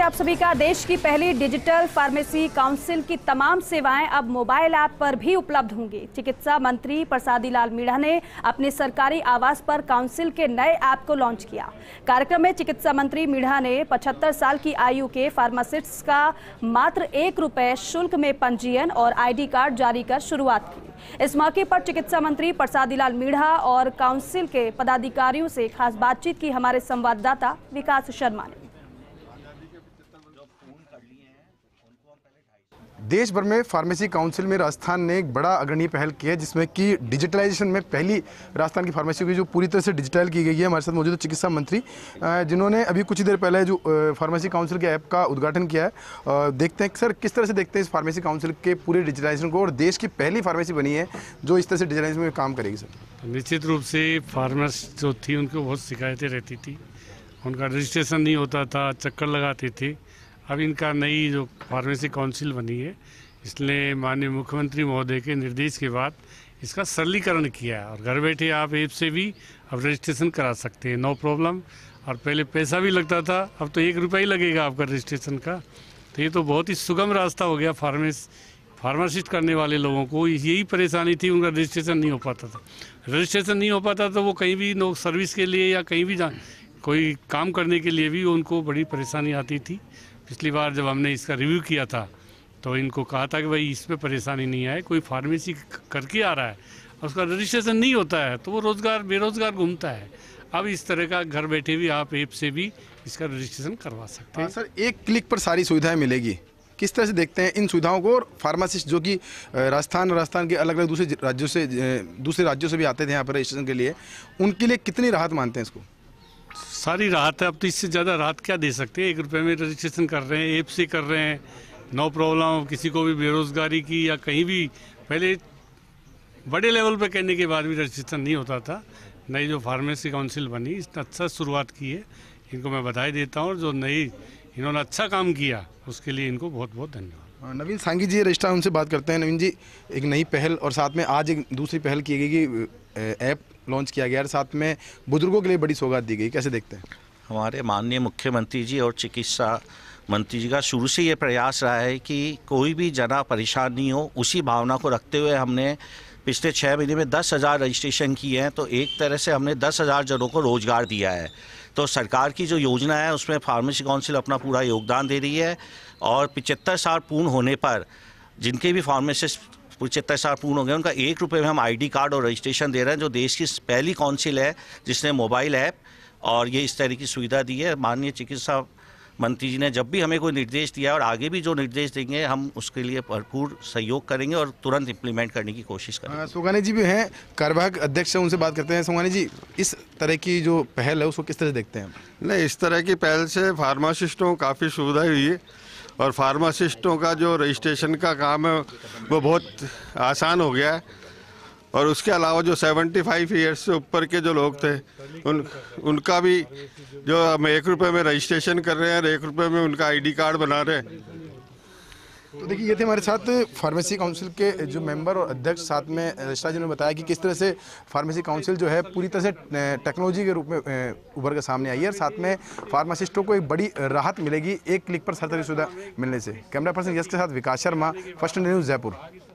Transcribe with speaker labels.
Speaker 1: आप सभी का देश की पहली डिजिटल फार्मेसी काउंसिल की तमाम सेवाएं अब मोबाइल ऐप पर भी उपलब्ध होंगी चिकित्सा मंत्री प्रसादी लाल मीणा ने अपने सरकारी आवास पर काउंसिल के नए ऐप को लॉन्च किया कार्यक्रम में चिकित्सा मंत्री मीणा ने 75 साल की आयु के फार्मासिस्ट का मात्र एक रुपए शुल्क में पंजीयन और आई कार्ड जारी कर शुरुआत की इस मौके पर चिकित्सा मंत्री प्रसादी लाल मीढ़ा और काउंसिल के पदाधिकारियों से खास बातचीत की हमारे संवाददाता विकास शर्मा ने
Speaker 2: देश भर में फार्मेसी काउंसिल में राजस्थान ने एक बड़ा अग्रणी पहल किया है जिसमें कि डिजिटलाइजेशन में पहली राजस्थान की फार्मेसी की जो पूरी तरह से डिजिटल की गई है हमारे साथ मौजूद चिकित्सा मंत्री जिन्होंने अभी कुछ ही देर पहले जो फार्मेसी काउंसिल के ऐप का उद्घाटन किया है देखते हैं सर किस तरह से देखते हैं इस फार्मेसी काउंसिल के पूरे डिजिटलाइजेशन को और देश की पहली फार्मेसी बनी है जो इस तरह से डिजिटलाइजेशन में काम करेगी सर
Speaker 3: निश्चित रूप से फार्मर्स जो थी उनको बहुत शिकायतें रहती थी उनका रजिस्ट्रेशन नहीं होता था चक्कर लगाती थी अब इनका नई जो फार्मेसी काउंसिल बनी है इसलिए माननीय मुख्यमंत्री महोदय के निर्देश के बाद इसका सरलीकरण किया है और घर बैठे आप ऐप से भी अब रजिस्ट्रेशन करा सकते हैं नो प्रॉब्लम और पहले पैसा भी लगता था अब तो एक रुपया ही लगेगा आपका रजिस्ट्रेशन का तो ये तो बहुत ही सुगम रास्ता हो गया फार्मेस फार्मासिस्ट करने वाले लोगों को यही परेशानी थी उनका रजिस्ट्रेशन नहीं हो पाता था रजिस्ट्रेशन नहीं हो पाता तो वो कहीं भी नो सर्विस के लिए या कहीं भी जा कोई काम करने के लिए भी उनको बड़ी परेशानी आती थी पिछली बार जब हमने इसका रिव्यू किया था तो इनको कहा था कि भाई इसमें परेशानी नहीं आए कोई फार्मेसी करके आ रहा है उसका रजिस्ट्रेशन नहीं होता है तो वो रोज़गार बेरोज़गार घूमता है अब इस तरह का घर बैठे भी आप ऐप से भी इसका रजिस्ट्रेशन करवा सकते हैं हाँ सर
Speaker 2: एक क्लिक पर सारी सुविधाएं मिलेगी किस तरह से देखते हैं इन सुविधाओं को और फार्मासिस्ट जो कि राजस्थान राजस्थान के अलग अलग दूसरे राज्यों से दूसरे राज्यों से भी आते थे यहाँ पर रजिस्ट्रेशन के लिए उनके लिए कितनी राहत मानते हैं इसको
Speaker 3: सारी राहत है अब तो इससे ज़्यादा राहत क्या दे सकते हैं एक रुपये में रजिस्ट्रेशन कर रहे हैं ऐप से कर रहे हैं नो प्रॉब्लम किसी को भी बेरोज़गारी की या कहीं भी पहले बड़े लेवल पर कहने के बाद भी रजिस्ट्रेशन नहीं होता था नई जो फार्मेसी काउंसिल बनी इसने अच्छा शुरुआत की है इनको मैं बधाई देता हूँ और जो नई इन्होंने अच्छा काम किया उसके लिए इनको बहुत बहुत धन्यवाद
Speaker 2: नवीन सांगी जी रजिस्ट्रा उनसे बात करते हैं नवीन जी एक नई पहल और साथ में आज एक दूसरी पहल की गई कि ऐप लॉन्च किया गया और साथ में
Speaker 4: बुजुर्गों के लिए बड़ी सौगात दी गई कैसे देखते हैं हमारे माननीय मुख्यमंत्री जी और चिकित्सा मंत्री जी का शुरू से ये प्रयास रहा है कि कोई भी जना परेशान नहीं हो उसी भावना को रखते हुए हमने पिछले छः महीने में दस हज़ार रजिस्ट्रेशन किए हैं तो एक तरह से हमने दस हज़ार जनों को रोज़गार दिया है तो सरकार की जो योजना है उसमें फार्मेसी काउंसिल अपना पूरा योगदान दे रही है और पिचहत्तर साल पूर्ण होने पर जिनके भी फार्मेसिस्ट पचहत्तर साल पूर्ण हो गए उनका एक रुपये में हम आईडी कार्ड और रजिस्ट्रेशन दे रहे हैं जो देश की पहली काउंसिल है जिसने मोबाइल ऐप और ये इस तरह की सुविधा दी है माननीय चिकित्सा मंत्री जी ने जब भी हमें कोई निर्देश दिया और आगे भी जो निर्देश देंगे हम उसके लिए भरपूर सहयोग करेंगे और तुरंत इम्प्लीमेंट करने की कोशिश करेंगे
Speaker 2: हाँ, सोगानी जी भी हैं कार्यवाहक अध्यक्ष उनसे बात करते हैं सोगानी जी इस तरह की जो
Speaker 5: पहल है उसको किस तरह देखते हैं नहीं इस तरह की पहल से फार्मासिस्टों को काफ़ी सुविधा हुई है और फार्मासिस्टों का जो रजिस्ट्रेशन का काम है वो बहुत आसान हो गया है और उसके अलावा जो 75 फाइव ईयर्स से ऊपर के जो लोग थे उन उनका भी जो हम एक रुपये में रजिस्ट्रेशन कर रहे हैं और एक रुपये में उनका आईडी कार्ड बना रहे हैं तो देखिए ये थे हमारे साथ फार्मेसी काउंसिल के जो
Speaker 2: मेंबर और अध्यक्ष साथ में रजिस्ट्रा जी ने बताया कि किस तरह से फार्मेसी काउंसिल जो है पूरी तरह से टेक्नोलॉजी के रूप में उभर कर सामने आई है और साथ में फार्मासिस्टों को एक बड़ी राहत मिलेगी एक क्लिक पर सरकारी सुविधा मिलने से कैमरा पर्सन यश के साथ विकास शर्मा फर्स्ट न्यूज़ जयपुर